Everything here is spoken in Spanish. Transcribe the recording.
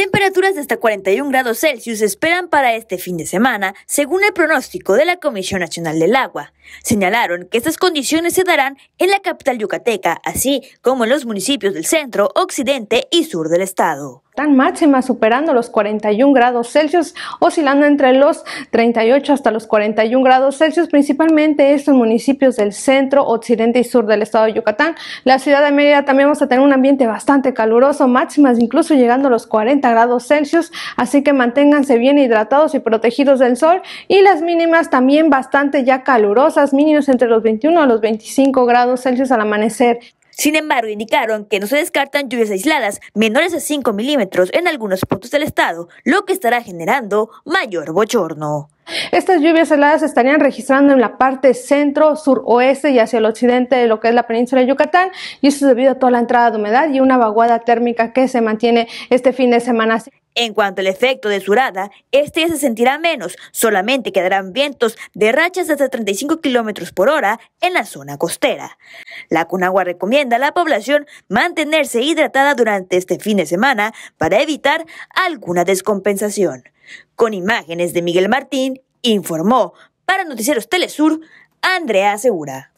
Temperaturas de hasta 41 grados Celsius esperan para este fin de semana, según el pronóstico de la Comisión Nacional del Agua. Señalaron que estas condiciones se darán en la capital yucateca, así como en los municipios del centro, occidente y sur del estado tan máxima superando los 41 grados Celsius, oscilando entre los 38 hasta los 41 grados Celsius, principalmente estos municipios del centro, occidente y sur del estado de Yucatán. La ciudad de Mérida también vamos a tener un ambiente bastante caluroso, máximas incluso llegando a los 40 grados Celsius, así que manténganse bien hidratados y protegidos del sol y las mínimas también bastante ya calurosas mínimos entre los 21 a los 25 grados Celsius al amanecer. Sin embargo, indicaron que no se descartan lluvias aisladas menores a 5 milímetros en algunos puntos del estado, lo que estará generando mayor bochorno. Estas lluvias aisladas estarían registrando en la parte centro, sur, oeste y hacia el occidente de lo que es la península de Yucatán, y eso es debido a toda la entrada de humedad y una vaguada térmica que se mantiene este fin de semana. En cuanto al efecto de surada, este ya se sentirá menos, solamente quedarán vientos de rachas hasta 35 km por hora en la zona costera. La CUNAGUA recomienda a la población mantenerse hidratada durante este fin de semana para evitar alguna descompensación. Con imágenes de Miguel Martín, informó para Noticieros Telesur, Andrea Segura.